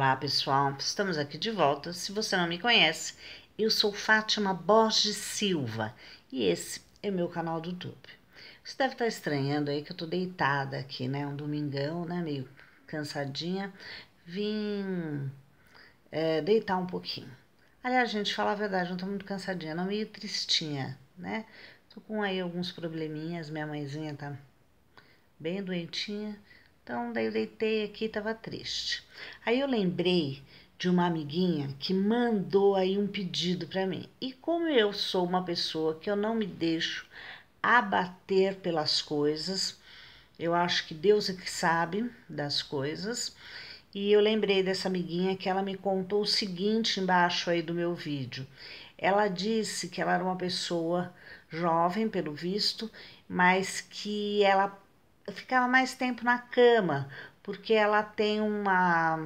Olá pessoal, estamos aqui de volta. Se você não me conhece, eu sou Fátima Borges Silva e esse é meu canal do YouTube. Você deve estar estranhando aí que eu tô deitada aqui, né? Um domingão, né? Meio cansadinha. Vim é, deitar um pouquinho. Aliás, gente, falar a verdade, não tô muito cansadinha, não meio tristinha, né? Tô com aí alguns probleminhas, minha mãezinha tá bem doentinha então, daí eu deitei aqui e tava triste. Aí eu lembrei de uma amiguinha que mandou aí um pedido para mim. E como eu sou uma pessoa que eu não me deixo abater pelas coisas, eu acho que Deus é que sabe das coisas. E eu lembrei dessa amiguinha que ela me contou o seguinte embaixo aí do meu vídeo. Ela disse que ela era uma pessoa jovem, pelo visto, mas que ela ficava mais tempo na cama, porque ela tem uma,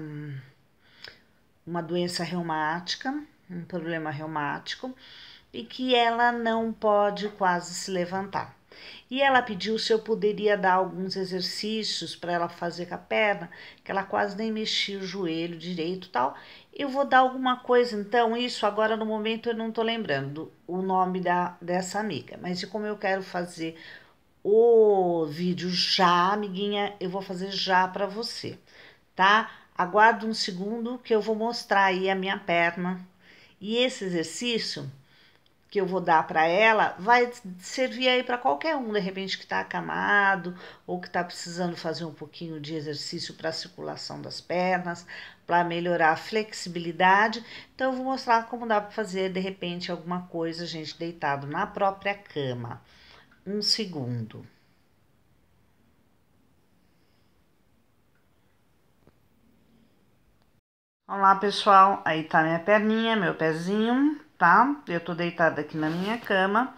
uma doença reumática, um problema reumático, e que ela não pode quase se levantar. E ela pediu se eu poderia dar alguns exercícios para ela fazer com a perna, que ela quase nem mexia o joelho direito tal. Eu vou dar alguma coisa, então, isso agora no momento eu não estou lembrando o nome da, dessa amiga, mas e como eu quero fazer o vídeo já, amiguinha, eu vou fazer já para você, tá? Aguarda um segundo que eu vou mostrar aí a minha perna. E esse exercício que eu vou dar para ela vai servir aí para qualquer um, de repente que está acamado ou que está precisando fazer um pouquinho de exercício para circulação das pernas, para melhorar a flexibilidade. Então eu vou mostrar como dá para fazer de repente alguma coisa, gente, deitado na própria cama um segundo. Olá pessoal, aí tá minha perninha, meu pezinho, tá? Eu tô deitada aqui na minha cama,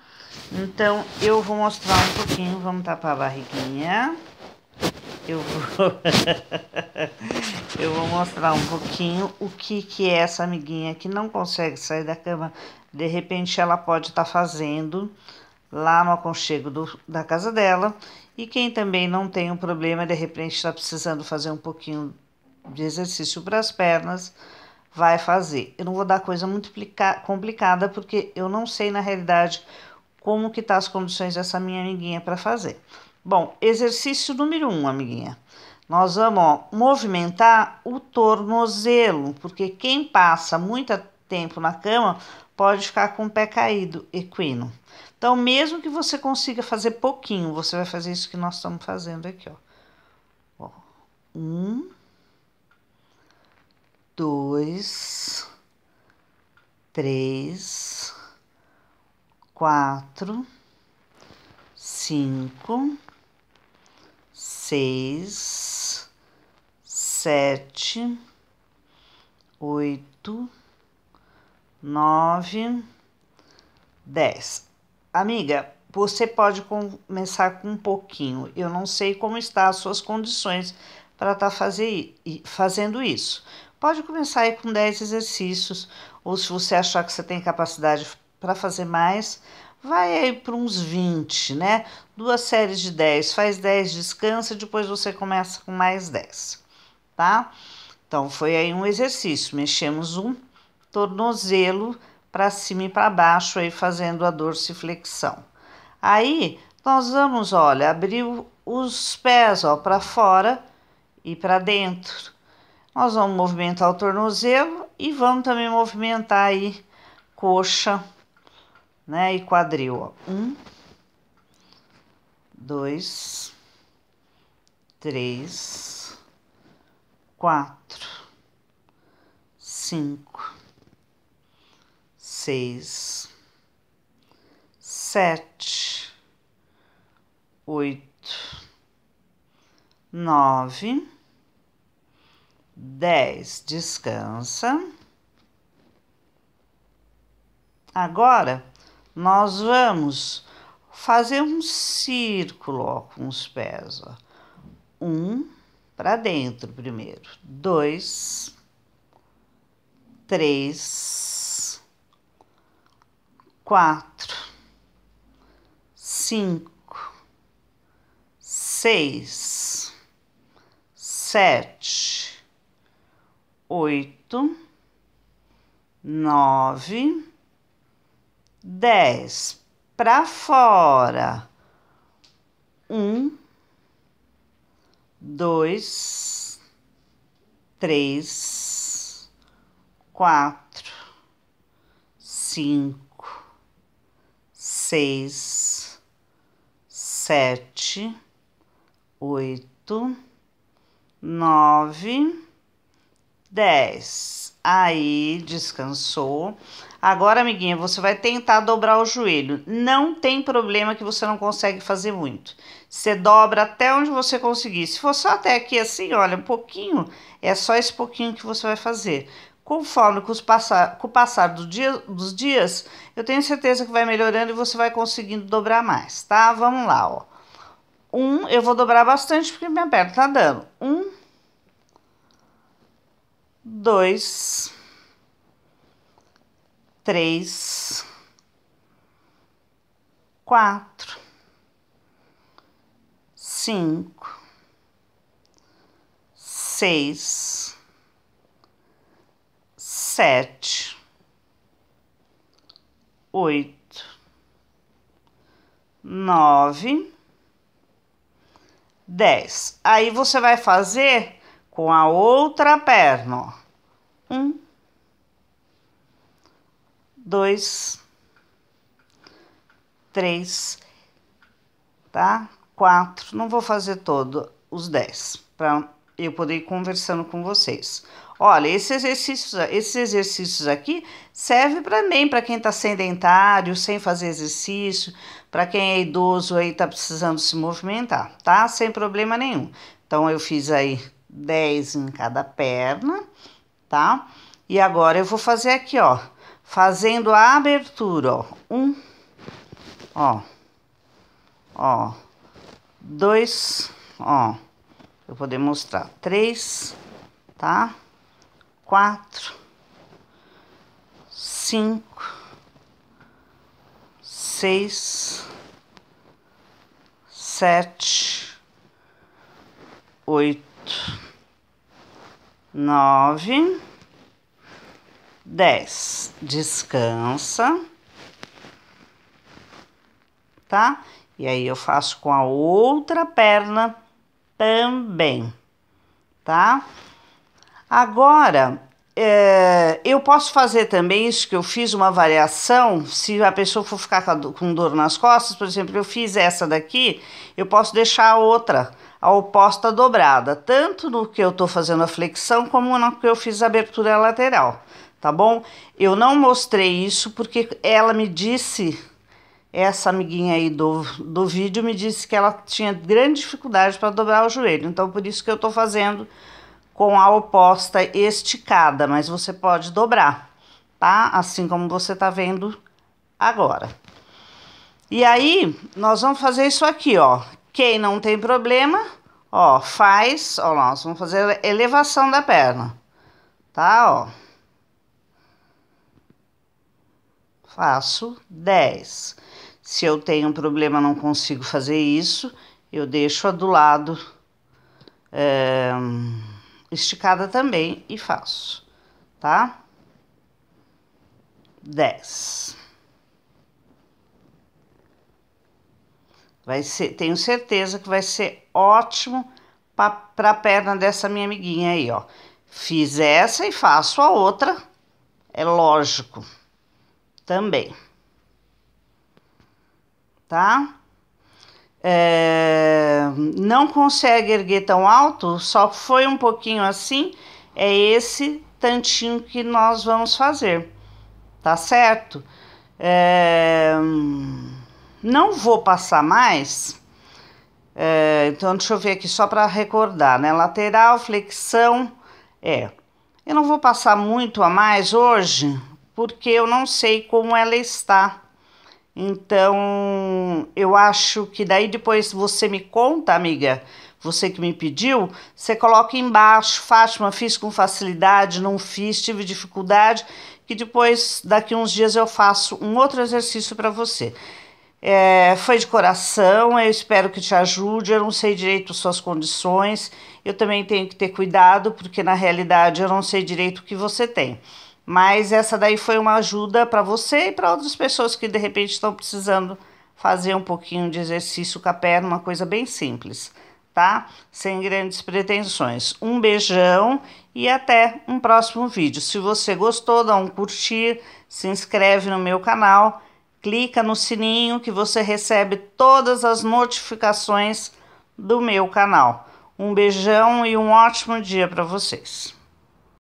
então eu vou mostrar um pouquinho, vamos tapar a barriguinha. Eu vou... eu vou mostrar um pouquinho o que que é essa amiguinha que não consegue sair da cama. De repente ela pode estar tá fazendo lá no aconchego do, da casa dela. E quem também não tem um problema, de repente está precisando fazer um pouquinho de exercício para as pernas, vai fazer. Eu não vou dar coisa muito complicada, porque eu não sei na realidade como que tá as condições dessa minha amiguinha para fazer. Bom, exercício número um, amiguinha. Nós vamos ó, movimentar o tornozelo, porque quem passa muito tempo na cama pode ficar com o pé caído, equino. Então, mesmo que você consiga fazer pouquinho, você vai fazer isso que nós estamos fazendo aqui, ó. ó um, dois, três, quatro, cinco, seis, sete, oito, nove, dez. Amiga, você pode começar com um pouquinho. Eu não sei como está as suas condições para estar tá fazendo isso. Pode começar aí com 10 exercícios, ou se você achar que você tem capacidade para fazer mais, vai aí para uns 20, né? Duas séries de 10, faz 10, descansa, depois você começa com mais 10, tá? Então, foi aí um exercício. Mexemos um tornozelo para cima e para baixo, aí fazendo a dorsiflexão. Aí nós vamos, olha, abrir os pés, ó, para fora e para dentro. Nós vamos movimentar o tornozelo e vamos também movimentar aí coxa, né, e quadril, ó. Um, dois, três, quatro, cinco seis, sete, oito, nove, dez. Descansa. Agora, nós vamos fazer um círculo ó, com os pés. Ó. Um para dentro primeiro, dois, três quatro, cinco, seis, sete, oito, nove, dez. Para fora. Um, dois, três, quatro, cinco seis, sete, oito, nove, dez. Aí, descansou. Agora, amiguinha, você vai tentar dobrar o joelho. Não tem problema que você não consegue fazer muito. Você dobra até onde você conseguir. Se for só até aqui assim, olha, um pouquinho, é só esse pouquinho que você vai fazer. Conforme com, os passar, com o passar do dia, dos dias, eu tenho certeza que vai melhorando e você vai conseguindo dobrar mais, tá? Vamos lá, ó. Um, eu vou dobrar bastante porque minha perna tá dando. Um, dois, três, quatro, cinco, seis sete, oito, nove, dez. Aí você vai fazer com a outra perna, ó. Um, dois, três, tá? Quatro. Não vou fazer todo os dez para eu poder ir conversando com vocês. Olha, esses exercícios, esses exercícios aqui servem também para quem está sedentário, sem fazer exercício, para quem é idoso aí está precisando se movimentar, tá? Sem problema nenhum. Então eu fiz aí 10 em cada perna, tá? E agora eu vou fazer aqui, ó, fazendo a abertura, ó. Um, ó, ó, dois, ó. Eu vou demonstrar. Três, tá? quatro, cinco, seis, sete, oito, nove, dez. Descansa, tá? E aí eu faço com a outra perna também, tá? Agora, é, eu posso fazer também isso que eu fiz uma variação, se a pessoa for ficar com dor nas costas, por exemplo, eu fiz essa daqui, eu posso deixar a outra, a oposta dobrada, tanto no que eu estou fazendo a flexão como no que eu fiz a abertura lateral, tá bom? Eu não mostrei isso porque ela me disse, essa amiguinha aí do, do vídeo me disse que ela tinha grande dificuldade para dobrar o joelho, então por isso que eu estou fazendo com a oposta esticada, mas você pode dobrar, tá? Assim como você tá vendo agora. E aí, nós vamos fazer isso aqui, ó. Quem não tem problema, ó, faz, ó, nós vamos fazer elevação da perna, tá, ó. Faço 10. Se eu tenho um problema, não consigo fazer isso, eu deixo a do lado... É esticada também e faço, tá? 10. Vai ser, tenho certeza que vai ser ótimo para a perna dessa minha amiguinha aí, ó. Fiz essa e faço a outra, é lógico, também. Tá? É não consegue erguer tão alto, só foi um pouquinho assim, é esse tantinho que nós vamos fazer, tá certo? É, não vou passar mais, é, então deixa eu ver aqui só para recordar, né? Lateral, flexão, é. Eu não vou passar muito a mais hoje, porque eu não sei como ela está então, eu acho que daí depois você me conta, amiga, você que me pediu, você coloca embaixo, Fátima, fiz com facilidade, não fiz, tive dificuldade, que depois, daqui uns dias, eu faço um outro exercício para você. É, foi de coração, eu espero que te ajude. Eu não sei direito suas condições, eu também tenho que ter cuidado, porque na realidade eu não sei direito o que você tem. Mas essa daí foi uma ajuda para você e para outras pessoas que de repente estão precisando fazer um pouquinho de exercício com a perna, uma coisa bem simples, tá? Sem grandes pretensões. Um beijão e até um próximo vídeo. Se você gostou, dá um curtir, se inscreve no meu canal, clica no sininho que você recebe todas as notificações do meu canal. Um beijão e um ótimo dia para vocês.